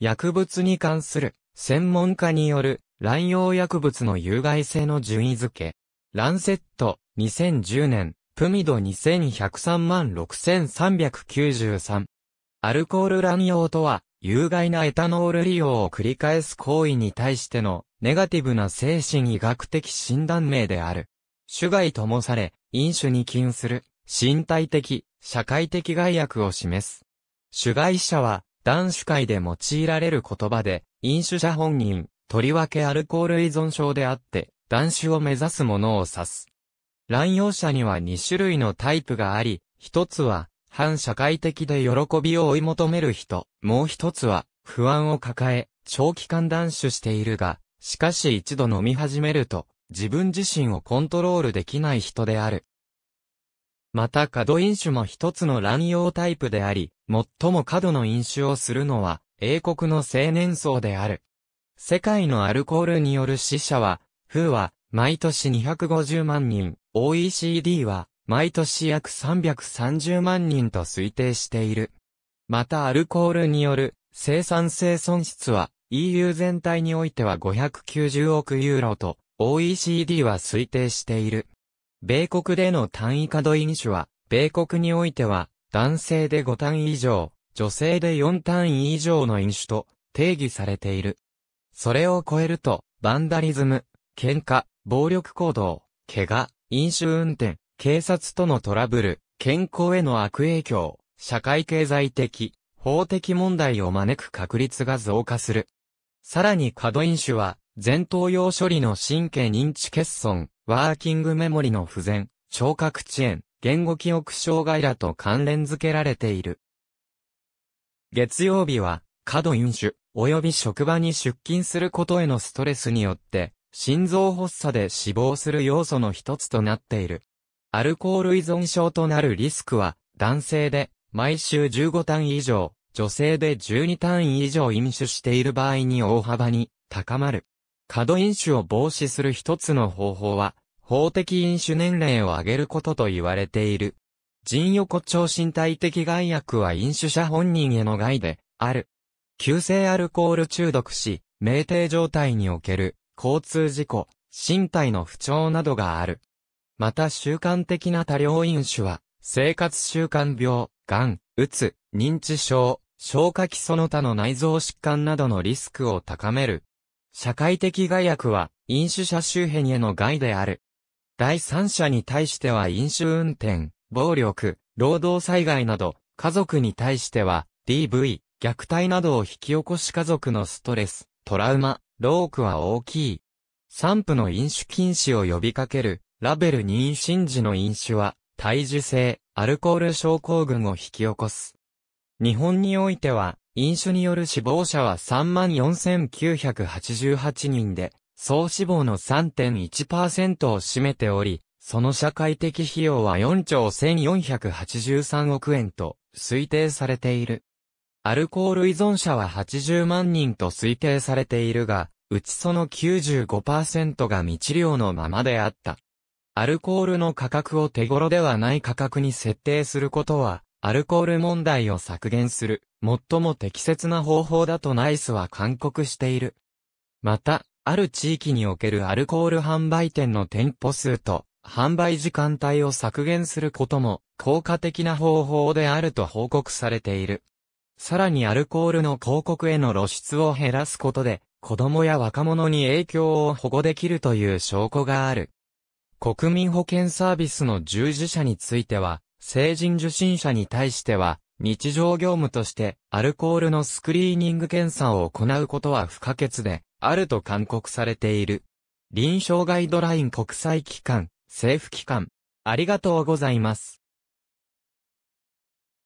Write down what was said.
薬物に関する専門家による乱用薬物の有害性の順位付け。ランセット2010年、プミド2103万6393。アルコール乱用とは、有害なエタノール利用を繰り返す行為に対してのネガティブな精神医学的診断名である。主害ともされ、飲酒に禁する身体的、社会的害悪を示す。主害者は男子会で用いられる言葉で、飲酒者本人、とりわけアルコール依存症であって、男子を目指すものを指す。乱用者には2種類のタイプがあり、一つは、反社会的で喜びを追い求める人、もう一つは、不安を抱え、長期間断酒しているが、しかし一度飲み始めると、自分自身をコントロールできない人である。また過度飲酒も一つの乱用タイプであり、最も過度の飲酒をするのは、英国の青年層である。世界のアルコールによる死者は、WHO は、毎年250万人、OECD は、毎年約330万人と推定している。またアルコールによる生産性損失は EU 全体においては590億ユーロと OECD は推定している。米国での単位可動飲酒は、米国においては、男性で5単位以上、女性で4単位以上の飲酒と定義されている。それを超えると、バンダリズム、喧嘩、暴力行動、怪我、飲酒運転、警察とのトラブル、健康への悪影響、社会経済的、法的問題を招く確率が増加する。さらに過度飲酒は、前頭葉処理の神経認知欠損、ワーキングメモリの不全、聴覚遅延、言語記憶障害らと関連付けられている。月曜日は、過度飲酒、及び職場に出勤することへのストレスによって、心臓発作で死亡する要素の一つとなっている。アルコール依存症となるリスクは、男性で、毎週15単位以上、女性で12単位以上飲酒している場合に大幅に高まる。過度飲酒を防止する一つの方法は、法的飲酒年齢を上げることと言われている。人横丁身体的害悪は飲酒者本人への害で、ある。急性アルコール中毒し、酩酊状態における、交通事故、身体の不調などがある。また習慣的な多量飲酒は、生活習慣病、癌、うつ、認知症、消化器その他の内臓疾患などのリスクを高める社会的害悪は、飲酒者周辺への害である。第三者に対しては飲酒運転、暴力、労働災害など、家族に対しては、DV、虐待などを引き起こし家族のストレス、トラウマ、ロークは大きい。散布の飲酒禁止を呼びかける、ラベル妊娠時の飲酒は、体児性、アルコール症候群を引き起こす。日本においては、飲酒による死亡者は34,988人で、総死亡の3.1%を占めており、その社会的費用は4兆1483億円と推定されている。アルコール依存者は80万人と推定されているが、うちその95%が未治療のままであった。アルコールの価格を手頃ではない価格に設定することは、アルコール問題を削減する、最も適切な方法だとナイスは勧告している。また、ある地域におけるアルコール販売店の店舗数と、販売時間帯を削減することも、効果的な方法であると報告されている。さらにアルコールの広告への露出を減らすことで、子供や若者に影響を保護できるという証拠がある。国民保険サービスの従事者については、成人受診者に対しては、日常業務として、アルコールのスクリーニング検査を行うことは不可欠で、あると勧告されている。臨床ガイドライン国際機関、政府機関。ありがとうございます。